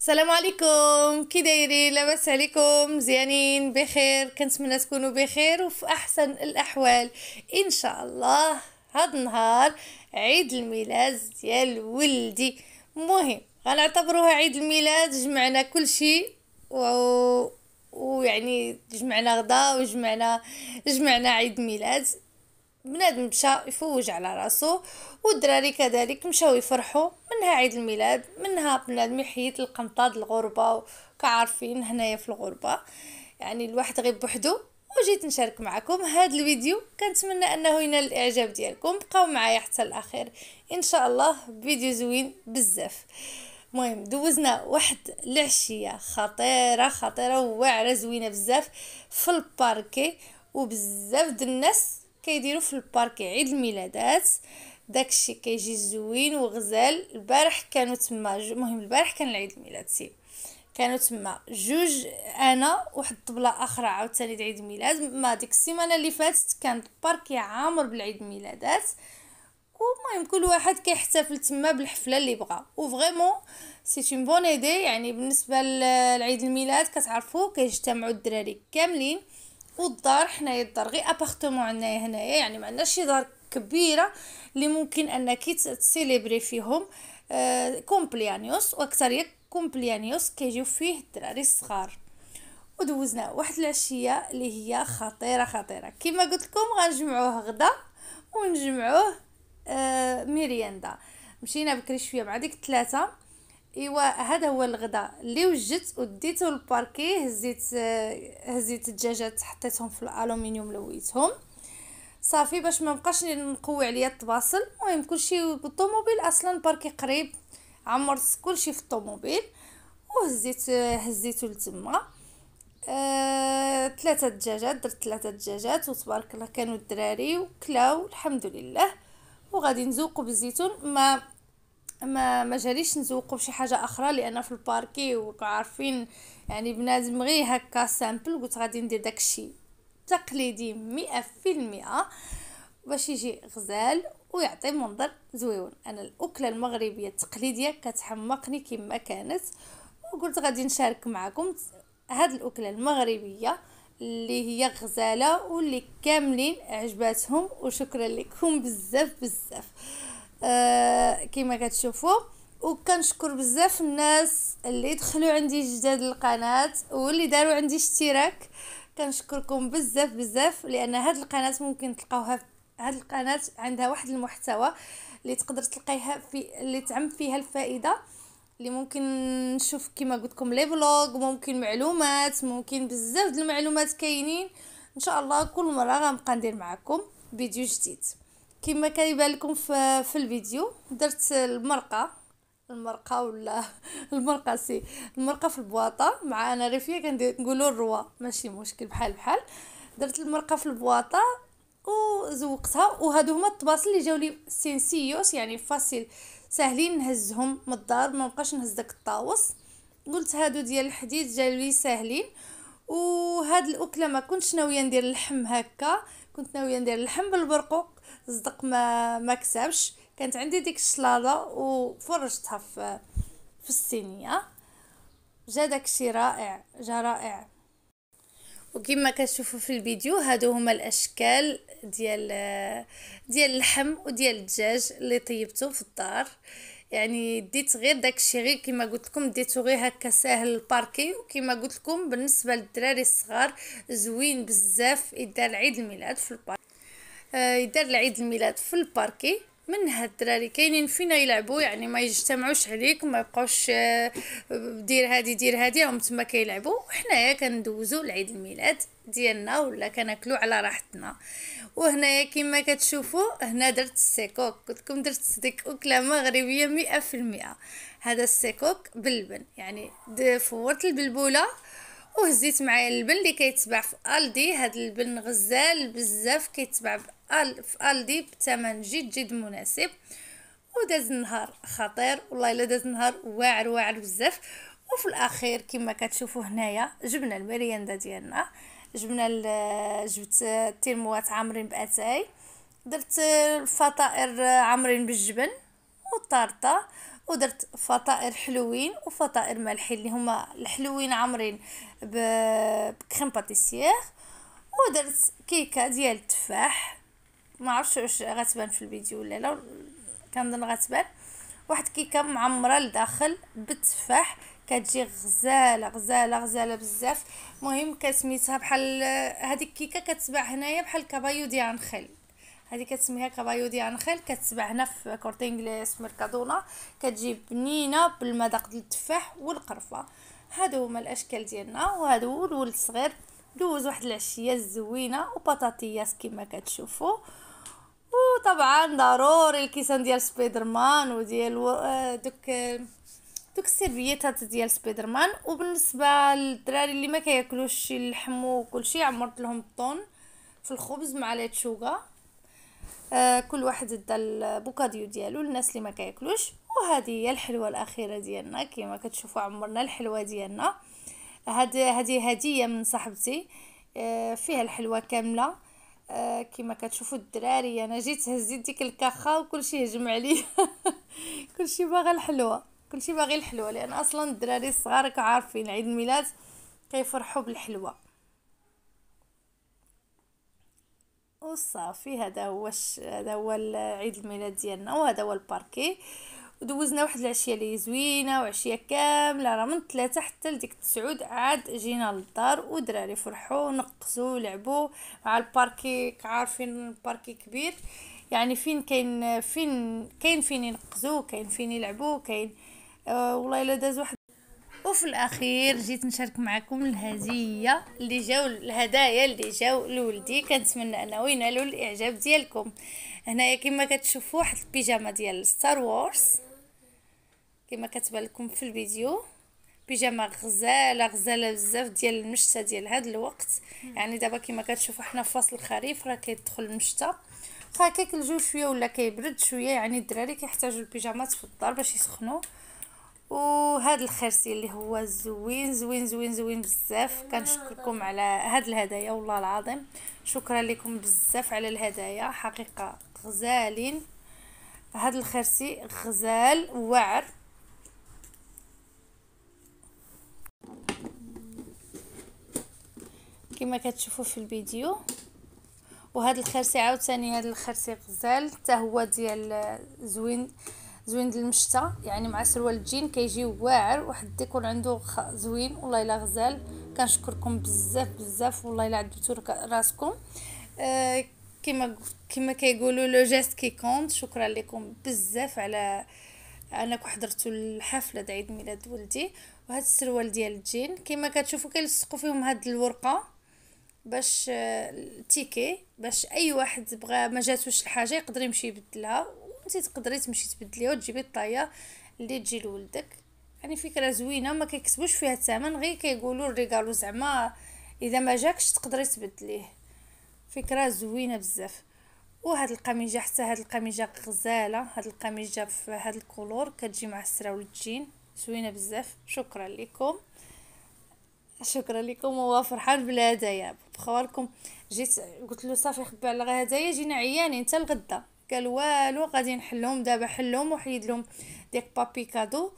السلام عليكم كي دايرين لاباس عليكم مزيانين بخير كنتمنى تكونوا بخير وفي احسن الاحوال ان شاء الله هاد النهار عيد الميلاد ديال ولدي مهم غنعتبروها عيد الميلاد جمعنا كل شيء و... ويعني جمعنا غدا وجمعنا جمعنا عيد ميلاد بنادم مشى يفوج على راسو والدراري كذلك مشاو يفرحوا منها عيد الميلاد منها بنادم يحيد القنطاد الغربه كعارفين هنايا في الغربه يعني الواحد غير بوحدو وجيت نشارك معكم هذا الفيديو كنتمنى انه ينال الاعجاب ديالكم بقاو معايا حتى الاخير ان شاء الله فيديو زوين بزاف مهم دوزنا واحد العشيه خطيره خطيره واعره زوينه بزاف في الباركي وبزاف د الناس كيديروا في البارك عيد الميلادات داكشي كيجي زوين وغزال البارح كانوا تما المهم البارح كان عيد الميلاد سي كانوا تما جوج انا واحد الطبله اخرى عاوتاني لعيد الميلاد ما ديك السيمانه اللي فاتت كانت البارك عامر بالعيد الميلادات ومهم كل واحد كيحتفل تما بالحفله اللي بغا وفريمون سي اون بون ايدي يعني بالنسبه لعيد الميلاد كتعرفوا كيجتمعوا الدراري كاملين والدار حنايا الدار غير ابارتمون عندنا هنايا يعني ما عندناش شي دار كبيره اللي ممكن انك تسيليبري فيهم آه، كومبليانيوس كومبليانيوس يك كومبليانيوس كيجيو فيه الدراري الصغار ودوزنا واحد العشيه اللي هي خطيره خطيره كما قلت لكم غنجمعوه غدا ونجمعوه آه، ميريندا مشينا بكري شويه مع ديك ثلاثه ايوا هذا هو الغداء اللي وجدت وديته للباركي هزيت آه، هزيت الدجاجات حطيتهم في الالومنيوم لويتهم صافي باش ما بقاش نقوي عليا الطباصل المهم كلشي بالطوموبيل اصلا باركي قريب عمرت كلشي في الطوموبيل وهزيت آه، هزيتو لتما آه، ثلاثة دجاجات درت ثلاثة دجاجات وتبارك الله كانوا الدراري وكلاو الحمد لله وغادي نزوقو بالزيتون ما ما ما جاليش نزوقو بشي حاجه اخرى لان في الباركي وعارفين عارفين يعني بنادم غير هكا سامبل قلت غادي ندير داكشي تقليدي مئة في المئة باش يجي غزال ويعطي منظر زويون انا الاكله المغربيه التقليديه كتحمقني كما كانت وقلت غادي نشارك معكم هاد الاكله المغربيه اللي هي غزاله واللي كاملين عجباتهم وشكرا لكم بزاف بزاف آه، كما كتشوفوا وكنشكر بزاف الناس اللي دخلوا عندي جداد القناه واللي داروا عندي اشتراك كنشكركم بزاف بزاف لان هاد القناه ممكن تلقاوها هاد القناه عندها واحد المحتوى اللي تقدر تلقيها في اللي تعم فيها الفائده اللي ممكن نشوف كما قلت لكم لي فلوغ ممكن معلومات ممكن بزاف د المعلومات كاينين ان شاء الله كل مره غنبقى ندير معكم فيديو جديد كما كان يبان لكم في, في الفيديو درت المرقه المرقه ولا المرقه سي المرقه في البواطه مع انا ريفيه كنقولوا الروا ماشي مشكل بحال بحال درت المرقه في البواطه وزوقتها وهادو هما الطباسل اللي جاولي لي سينسيوس يعني فاسيل ساهلين نهزهم من الدار ما بقاش نهز داك الطاوس قلت هادو ديال الحديد جاولي لي ساهلين وهاد الاكله ما كنتش ناويه ندير اللحم هكا كنت ناويه ندير اللحم بالبرقوق الصدق ما ما كسبش كانت عندي ديك الشلاله وفرجتها في في الصينيه جا داكشي رائع جا رائع وكما كتشوفوا في الفيديو هادو هما الاشكال ديال ديال اللحم وديال الدجاج اللي طيبته في الدار يعني ديت غير داكشي غير كما قلت لكم ديتو غير هكا ساهل الباركي وكما قلت لكم بالنسبه للدراري الصغار زوين بزاف يدار عيد الميلاد في البارك آه، يدار العيد الميلاد في الباركي من هاد الدراري كاينين فينا يلعبوا يعني ما يجتمعوش عليك ما يبقاوش آه، دير هادي دير هادي راهم تما كيلعبوا وحنايا كندوزو العيد الميلاد ديالنا ولا كناكلو على راحتنا وهنايا كما كتشوفوا هنا درت السيكوك قلت لكم درت ديك اكله مغربيه مئة في المئة هذا السيكوك باللبن يعني فورت البلبوله وهزيت معايا البن اللي كيتباع في الدي هاد البن غزال بزاف كيتباع في الدي بثمن جد جد مناسب وداز النهار خطير والله الا داز النهار واعر واعر بزاف وفي الاخير كما كتشوفوا هنايا جبنا المريندا ديالنا جبنا جبت التيموات عامرين باتاي درت الفطائر عامرين بالجبن والطارطه ودرت فطائر حلوين وفطائر مالحين اللي هما الحلوين عامرين بكريم باتيسيير ودرت كيكه ديال التفاح ما عرفتش واش غتبان في الفيديو ولا لا كنظن غتبان واحد كيكه معمره لداخل بالتفاح كتجي غزاله غزاله غزاله بزاف المهم كسميتها بحال هذيك الكيكه كتباع هنايا بحال كبايو ديال النخيل هذه كتسميها كابايو دي انخيل كتسبع هنا في كورتينغليس ميركادونا كتجي بنينه بالمذاق ديال التفاح والقرفه هادو هما الاشكال ديالنا وهادو الولد الصغير دوز واحد العشيه زوينه وبطاطيات كما كتشوفوا وطبعا ضروري الكيسان ديال سبايدر وديال آه، دوك دوك السيرفيتات ديال سبيدرمان وبالنسبه للدراري اللي ما كياكلوش اللحم وكلشي عمرت لهم الطون في الخبز مع ليتشوغا آه، كل واحد ادى البوكاديو ديالو للناس اللي ما كياكلوش وهذه هي الحلوه الاخيره ديالنا كما كتشوفوا عمرنا الحلوه ديالنا هذه هذه هديه من صاحبتي آه، فيها الحلوه كامله آه، كما كتشوفوا الدراري انا جيت هزيت ديك الكاخه وكلشي هجم عليا كلشي باغي الحلوه كلشي باغي الحلوه لان اصلا الدراري الصغار كعارفين عيد الميلاد كيفرحوا بالحلوه وصافي هذا هو ش... هذا هو عيد الميلاد ديالنا وهذا هو الباركي ودوزنا واحد العشيه اللي زوينه وعشيه كامله راه من ثلاثة حتى لديك تسعود عاد جينا للدار ودراري فرحوا نقزوا لعبوا مع الباركي عارفين الباركي كبير يعني فين كاين فين كاين فين ينقزوا كاين فين يلعبوا كاين آه، والله الا داز واحد وفي الاخير جيت نشارك معكم الهديه اللي جاو الهدايا اللي جاو لولدي كنتمنى انه ينالوا الاعجاب ديالكم هنايا كما كتشوفوا واحد البيجامه ديال ستار وورز كما كتبان لكم في الفيديو بيجامه غزاله غزاله بزاف ديال المشتى ديال هذا الوقت يعني دابا كما كتشوفوا حنا في فصل الخريف راه كيدخل المشتى هكاك الجو شويه ولا كيبرد شويه يعني الدراري كيحتاجوا البيجامات في الدار باش يسخنوا هذا الخرسي اللي هو زوين زوين زوين زوين بزاف كنشكركم على هاد الهدايا والله العظيم شكرا لكم بزاف على الهدايا حقيقه غزالين هاد الخرسي غزال وعر كما كتشوفوا في الفيديو وهاد الخرسي عاوتاني هاد الخرسي غزال حتى هو ديال زوين زوين ديال المشتى يعني مع سروال الجين كيجي واعر واحد ديكور عنده زوين والله الا غزال كنشكركم بزاف بزاف والله الا عدتو راسكم آه، كما كما كيقولوا لو جيست كي كونت شكرا لكم بزاف على انكم حضرتوا الحفله د عيد ميلاد ولدي وهاد السروال ديال الجين كما كتشوفوا كيلصقوا فيهم هاد الورقه باش آه، التيكي باش اي واحد بغى ما جاتوش الحاجه يقدر يمشي يبدلها كنتي تقدري تمشي تبدليها وتجيبي الطايه اللي تجي لولدك يعني فكره زوينه ما كيكتبوش فيها الثمن غير كيقولوا الريكالو زعما اذا ما جاكش تقدري تبدليه فكره زوينه بزاف وهاد القميجه حتى هاد القميجه غزاله هاد القميجه في هاد الكولور كتجي مع السراو والجين زوينه بزاف شكرا لكم شكرا لكم هو فرحان بالهدايا بخوالكم جيت قلت له صافي خبي على الهدايا جينا عيانين حتى الغدا قال والو غادي نحلهم دابا حلهم وحيد لهم ديك بابي كادو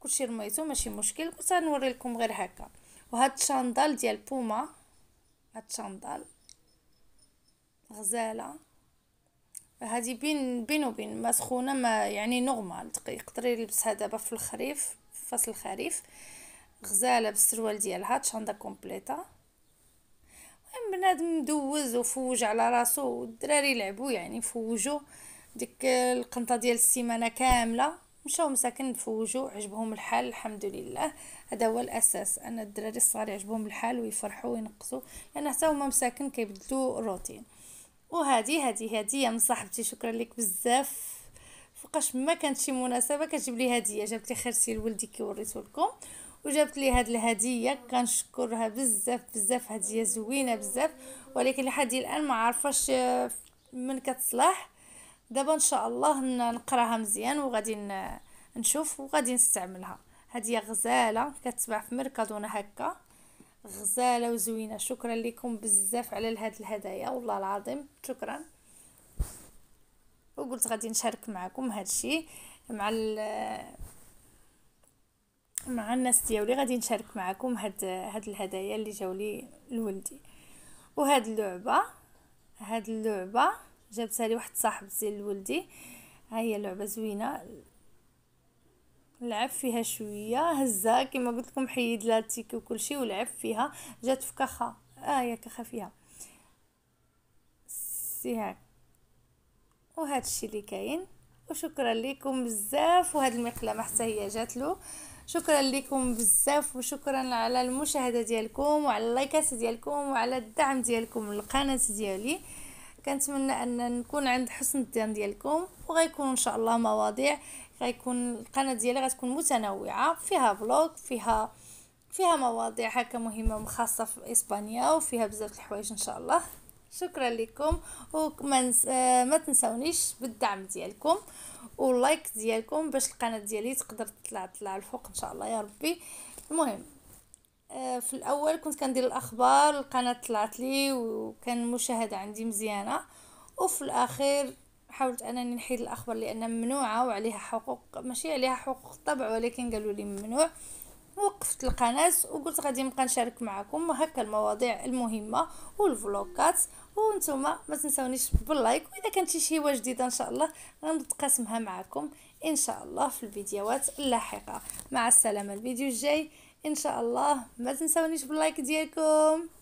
كلشي رميتو ماشي مشكل كنت غنوري لكم غير هكا وهاد الشاندال ديال بوما هاد الشاندال غزاله هادي بين بين وبين ما سخونه ما يعني نورمال تقدري يلبسها دابا في الخريف في فصل الخريف غزاله بالسروال ديالها شاندا كومبليطه بنادم مدوز وفوج على راسو والدراري لعبوا يعني فوجوا ديك القنطه ديال السيمانه كامله مشاو مساكن فوجوا عجبهم الحال الحمد لله هذا هو الاساس ان الدراري الصغار يعجبهم الحال ويفرحوا وينقصوا لان حتى هما مساكن كيبدلوا الروتين وهذه هادي هذه من صاحبتي شكرا لك بزاف فوقاش ما كانت شي مناسبه كتجيب لي هديه جابت لي خرسي لولدي كي وريته لكم وجابت لي هاد الهديه كنشكرها بزاف بزاف هديه زوينه بزاف ولكن لحد الان ما عارفاش آه، من كتصلح دابا ان شاء الله نقراها مزيان وغادي نشوف وغادي نستعملها هديه غزاله كتباع في ميركادونا هكا غزاله وزوينه شكرا لكم بزاف على هاد الهدايا والله العظيم شكرا وقلت غادي نشارك معكم هادشي مع مع الناس ديالي غادي نشارك معكم هاد هاد الهدايا اللي جاو لي لولدي وهاد اللعبه هاد اللعبه جابتها لي واحد صاحب ديال لولدي ها هي لعبه زوينه لعب فيها شويه هزها كما قلت لكم حيد لها التيك وكلشي ولعب فيها جات في كخا اه يا كخا فيها سيها وهذا الشيء اللي كاين وشكرا لكم بزاف وهاد المقلمه حتى هي جات له شكرا لكم بزاف وشكرا على المشاهده ديالكم وعلى اللايكات ديالكم وعلى الدعم ديالكم للقناه ديالي كنتمنى ان نكون عند حسن الظن ديالكم وغيكون ان شاء الله مواضيع غيكون القناه ديالي غتكون متنوعه فيها فلوج فيها فيها مواضيع هكا مهمه وخاصه في اسبانيا وفيها بزاف الحوايج ان شاء الله شكرا لكم وما آه تنساونيش بالدعم ديالكم واللايك ديالكم باش القناه ديالي تقدر تطلع تطلع الفوق ان شاء الله يا ربي المهم آه في الاول كنت كندير الاخبار القناه طلعت لي وكان المشاهده عندي مزيانه وفي الاخير حاولت انني نحيد الاخبار لان ممنوعه وعليها حقوق ماشي عليها حقوق الطبع ولكن قالوا لي ممنوع وقفت القناه وقلت غادي نبقى نشارك معكم هكا المواضيع المهمه والفلوكات وانتم ما تنسونيش باللايك واذا كانت شي شيوه جديده ان شاء الله غنتقاسمها معكم ان شاء الله في الفيديوهات اللاحقه مع السلامه الفيديو الجاي ان شاء الله ما تنسونيش باللايك ديالكم